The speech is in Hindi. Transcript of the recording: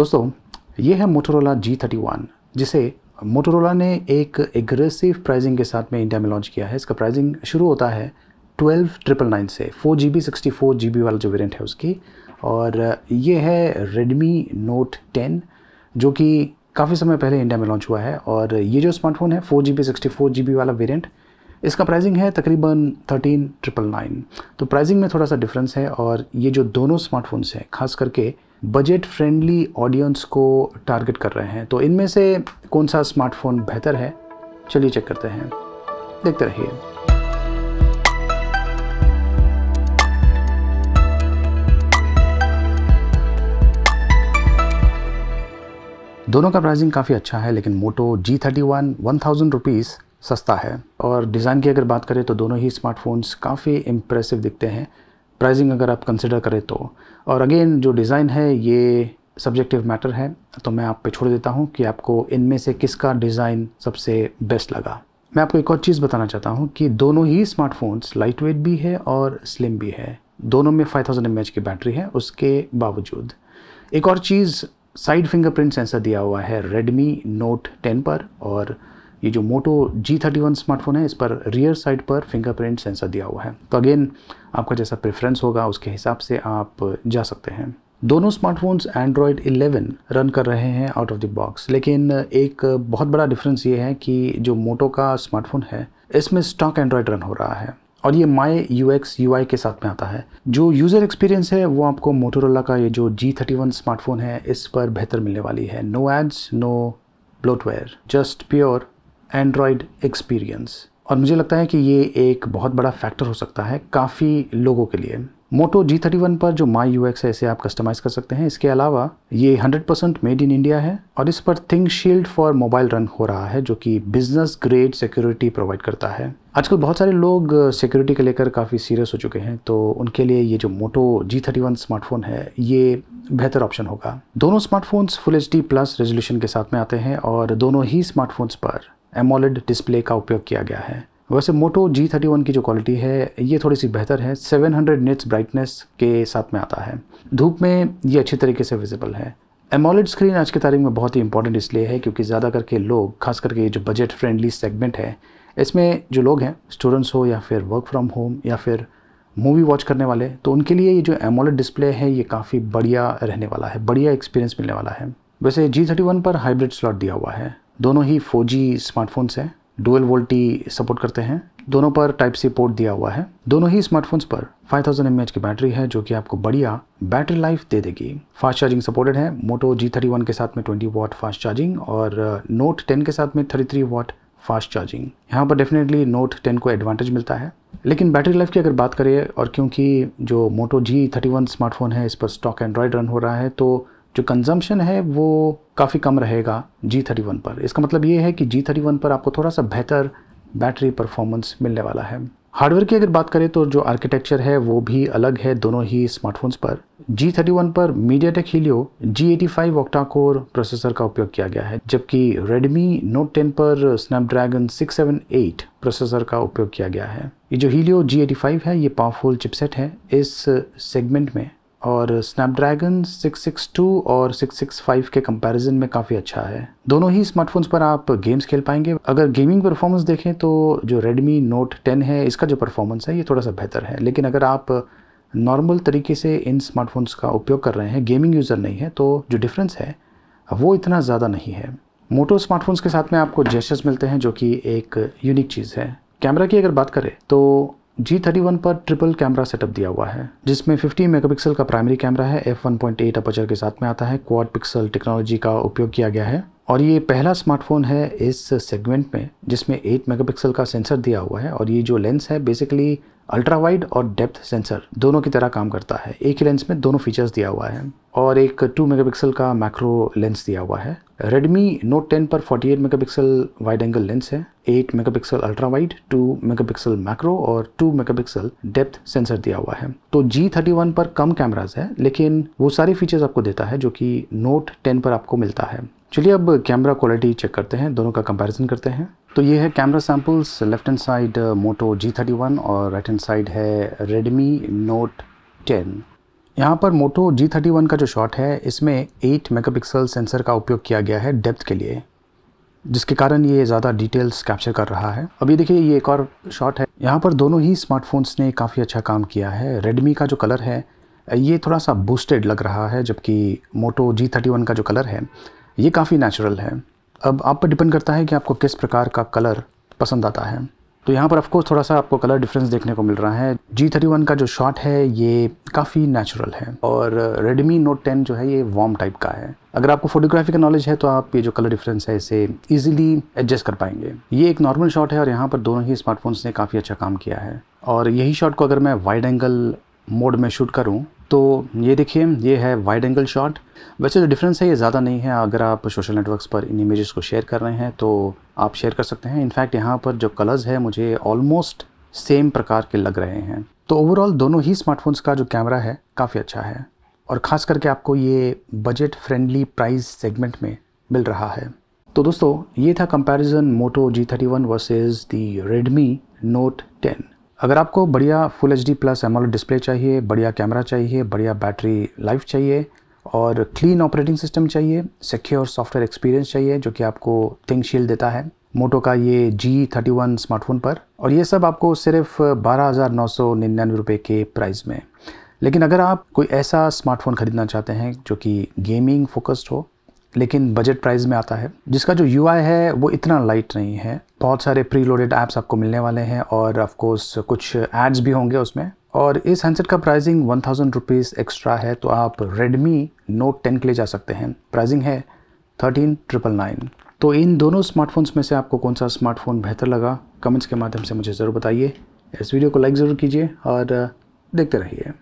दोस्तों ये है मोटोरोला जी थर्टी वन जिसे मोटोरोला ने एक एग्रेसिव प्राइसिंग के साथ में इंडिया में लॉन्च किया है इसका प्राइसिंग शुरू होता है ट्वेल्व ट्रिपल नाइन से four G B sixty four G B वाला जो वेरियंट है उसकी और ये है रेडमी नोट टेन जो कि काफ़ी समय पहले इंडिया में लॉन्च हुआ है और ये जो स्मार्टफोन है four G B sixty four G B वाला वेरियंट इसका प्राइसिंग है तकरीबन थर्टीन ट्रिपल नाइन तो प्राइसिंग में थोड़ा सा डिफरेंस है और ये जो दोनों स्मार्टफोन्स हैं खास करके बजट फ्रेंडली ऑडियंस को टारगेट कर रहे हैं तो इनमें से कौन सा स्मार्टफोन बेहतर है चलिए चेक करते हैं देखते रहिए दोनों का प्राइसिंग काफ़ी अच्छा है लेकिन Moto G thirty one one thousand rupees सस्ता है और डिज़ाइन की अगर बात करें तो दोनों ही स्मार्टफोन्स काफ़ी इम्प्रेसिव दिखते हैं प्राइसिंग अगर आप कंसिडर करें तो और अगेन जो डिज़ाइन है ये सब्जेक्टिव मैटर है तो मैं आप पे छोड़ देता हूँ कि आपको इनमें से किसका डिज़ाइन सबसे बेस्ट लगा मैं आपको एक और चीज़ बताना चाहता हूँ कि दोनों ही स्मार्टफोन्स लाइट वेट भी है और स्लिम भी है दोनों में 5000 थाउजेंड की बैटरी है उसके बावजूद एक और चीज़ साइड फिंगरप्रिंट सेंसर दिया हुआ है रेडमी नोट 10 पर और ये जो Moto G thirty one smartphone है इस पर रियर साइड पर फिंगरप्रिंट सेंसर दिया हुआ है तो अगेन आपका जैसा प्रेफरेंस होगा उसके हिसाब से आप जा सकते हैं दोनों स्मार्टफोन्स एंड्रॉयड 11 रन कर रहे हैं आउट ऑफ द बॉक्स लेकिन एक बहुत बड़ा डिफरेंस ये है कि जो मोटो का स्मार्टफोन है इसमें स्टॉक एंड्रॉयड रन हो रहा है और ये my U X U I के साथ में आता है जो यूज़र एक्सपीरियंस है वो आपको मोटोरोला का ये जो जी थर्टी वन स्मार्टफोन है इस पर बेहतर मिलने वाली है no ads no bloatware just pure Android experience और मुझे लगता है कि ये एक बहुत बड़ा फैक्टर हो सकता है काफ़ी लोगों के लिए मोटो जी थर्टी वन पर जो माई यू एक्स है इसे आप कस्टमाइज़ कर सकते हैं इसके अलावा ये hundred percent made in India है और इस पर think shield for mobile run हो रहा है जो कि बिजनेस ग्रेड सिक्योरिटी प्रोवाइड करता है आजकल बहुत सारे लोग सिक्योरिटी के लेकर काफ़ी सीरियस हो चुके हैं तो उनके लिए ये जो Moto G thirty one smartphone है ये बेहतर ऑप्शन होगा दोनों smartphones full H D plus resolution के साथ में आते हैं और दोनों ही स्मार्टफोन्स पर एमोलेड डिस्प्ले का उपयोग किया गया है वैसे मोटो जी थर्टी वन की जो क्वालिटी है ये थोड़ी सी बेहतर है 700 हंड्रेड निट्स ब्राइटनेस के साथ में आता है धूप में ये अच्छी तरीके से विजिबल है एमोलेड स्क्रीन आज की तारीख में बहुत ही इंपॉर्टेंट इसलिए है क्योंकि ज़्यादा करके लोग खास करके ये जो बजट फ्रेंडली सेगमेंट है इसमें जो लोग हैं स्टूडेंट्स हो या फिर वर्क फ्रॉम होम या फिर मूवी वॉच करने वाले तो उनके लिए ये जो एमोलेड डिस्प्ले है ये काफ़ी बढ़िया रहने वाला है बढ़िया एक्सपीरियंस मिलने वाला है वैसे जी थर्टी वन पर हाइब्रिड स्लॉट दिया हुआ है दोनों ही 4G स्मार्टफोन्स हैं डुअल वोल्टी सपोर्ट करते हैं दोनों पर टाइप सी पोर्ट दिया हुआ है दोनों ही स्मार्टफोन्स पर 5000 थाउजेंड की बैटरी है जो कि आपको बढ़िया बैटरी लाइफ दे देगी फास्ट चार्जिंग सपोर्टेड है मोटो जी थर्टी वन के साथ में 20 वॉट फास्ट चार्जिंग और नोट uh, टेन के साथ में 33 वॉट फास्ट चार्जिंग यहाँ पर डेफिनेटली नोट टेन को एडवांटेज मिलता है लेकिन बैटरी लाइफ की अगर बात करें और क्योंकि जो Moto G thirty one smartphone है इस पर स्टॉक एंड्रॉयड रन हो रहा है तो जो कंजम्पशन है वो काफ़ी कम रहेगा जी थर्टी वन पर इसका मतलब ये है कि जी थर्टी वन पर आपको थोड़ा सा बेहतर बैटरी परफॉर्मेंस मिलने वाला है हार्डवेयर की अगर बात करें तो जो आर्किटेक्चर है वो भी अलग है दोनों ही स्मार्टफोन्स पर जी थर्टी वन पर MediaTek Helio G eighty five octacore processor का उपयोग किया गया है जबकि रेडमी नोट टेन पर Snapdragon six seven eight processor का उपयोग किया गया है ये जो हीलियो जी एटी फाइव है ये पावरफुल चिपसेट है इस सेगमेंट में और स्नैपड्रैगन 662 और 665 के कंपैरिजन में काफ़ी अच्छा है दोनों ही स्मार्टफोन्स पर आप गेम्स खेल पाएंगे अगर गेमिंग परफॉर्मेंस देखें तो जो Redmi Note 10 है इसका जो परफॉर्मेंस है ये थोड़ा सा बेहतर है लेकिन अगर आप नॉर्मल तरीके से इन स्मार्टफोन्स का उपयोग कर रहे हैं गेमिंग यूज़र नहीं है तो जो डिफरेंस है वो इतना ज़्यादा नहीं है मोटो स्मार्टफोन्स के साथ में आपको जेस्टर्स मिलते हैं जो कि एक यूनिक चीज़ है कैमरा की अगर बात करें तो जी थर्टी वन पर ट्रिपल कैमरा सेटअप दिया हुआ है जिसमें 50 मेगापिक्सल का प्राइमरी कैमरा है F one point eight aperture के साथ में आता है क्वाड पिक्सल टेक्नोलॉजी का उपयोग किया गया है और ये पहला स्मार्टफोन है इस सेगमेंट में जिसमें 8 मेगापिक्सल का सेंसर दिया हुआ है और ये जो लेंस है बेसिकली अल्ट्रा वाइड और डेप्थ सेंसर दोनों की तरह काम करता है एक ही लेंस में दोनों फीचर्स दिया हुआ है और एक 2 मेगापिक्सल का मैक्रो लेंस दिया हुआ है Redmi Note 10 पर 48 मेगापिक्सल वाइड एंगल लेंस है 8 megapixel ultra wide 2 megapixel macro और 2 मेगापिक्सल डेप्थ सेंसर दिया हुआ है तो G31 पर कम कैमराज है लेकिन वो सारे फीचर्स आपको देता है जो कि Note 10 पर आपको मिलता है चलिए अब कैमरा क्वालिटी चेक करते हैं दोनों का कंपैरिजन करते हैं तो तो ये है camera samples left hand side Moto G thirty one और राइट हैंड साइड है रेडमी नोट टेन यहाँ पर मोटो जी थर्टी वन का जो शॉट है इसमें एट मेगापिक्सल सेंसर का उपयोग किया गया है डेप्थ के लिए जिसके कारण ये ज़्यादा डिटेल्स कैप्चर कर रहा है अभी देखिए ये एक और शॉट है यहाँ पर दोनों ही स्मार्टफोन्स ने काफ़ी अच्छा काम किया है रेडमी का जो कलर है ये थोड़ा सा बूस्टेड लग रहा है जबकि मोटो जी थर्टी वन का जो कलर है ये काफ़ी नेचुरल है अब आप पर डिपेंड करता है कि आपको किस प्रकार का कलर पसंद आता है तो यहाँ पर ऑफकोर्स थोड़ा सा आपको कलर डिफरेंस देखने को मिल रहा है जी थर्टी वन का जो शॉट है ये काफ़ी नेचुरल है और रेडमी नोट टेन जो है ये वार्म टाइप का है अगर आपको फोटोग्राफी का नॉलेज है तो आप ये जो कलर डिफरेंस है इसे इजीली एडजस्ट कर पाएंगे ये एक नॉर्मल शॉट है और यहाँ पर दोनों ही स्मार्टफोन्स ने काफ़ी अच्छा काम किया है और यही शॉट को अगर मैं वाइड एंगल मोड में शूट करूँ तो ये देखिए ये है वाइड एंगल शॉट वैसे जो डिफरेंस है ये ज़्यादा नहीं है अगर आप सोशल नेटवर्क्स पर इन इमेजेस को शेयर कर रहे हैं तो आप शेयर कर सकते हैं इनफैक्ट यहाँ पर जो कलर्स है मुझे ऑलमोस्ट सेम प्रकार के लग रहे हैं तो ओवरऑल दोनों ही स्मार्टफोन्स का जो कैमरा है काफ़ी अच्छा है और ख़ास करके आपको ये बजट फ्रेंडली प्राइस सेगमेंट में मिल रहा है तो दोस्तों ये था comparison Moto G thirty one versus the Redmi Note ten अगर आपको बढ़िया full H D plus M display चाहिए बढ़िया कैमरा चाहिए बढ़िया बैटरी लाइफ चाहिए और क्लीन ऑपरेटिंग सिस्टम चाहिए सिक्योर सॉफ्टवेयर एक्सपीरियंस चाहिए जो कि आपको थिंक शील्ड देता है मोटो का ये जी थर्टी वन स्मार्टफोन पर और ये सब आपको सिर्फ बारह हज़ार नौ सौ निन्यानवे रुपये के प्राइस में लेकिन अगर आप कोई ऐसा स्मार्टफोन ख़रीदना चाहते हैं जो कि गेमिंग फोकस्ड हो लेकिन बजट प्राइस में आता है जिसका जो यू है वो इतना लाइट नहीं है बहुत सारे प्री लोडेड ऐप्स आपको मिलने वाले हैं और ऑफ कोर्स कुछ एड्स भी होंगे उसमें और इस हैंडसेट का pricing one thousand rupees extra है तो आप रेडमी नोट टेन के लिए जा सकते हैं प्राइसिंग है थर्टीन ट्रिपल नाइन तो इन दोनों स्मार्टफोन्स में से आपको कौन सा स्मार्टफ़ोन बेहतर लगा कमेंट्स के माध्यम से मुझे ज़रूर बताइए इस वीडियो को लाइक ज़रूर कीजिए और देखते रहिए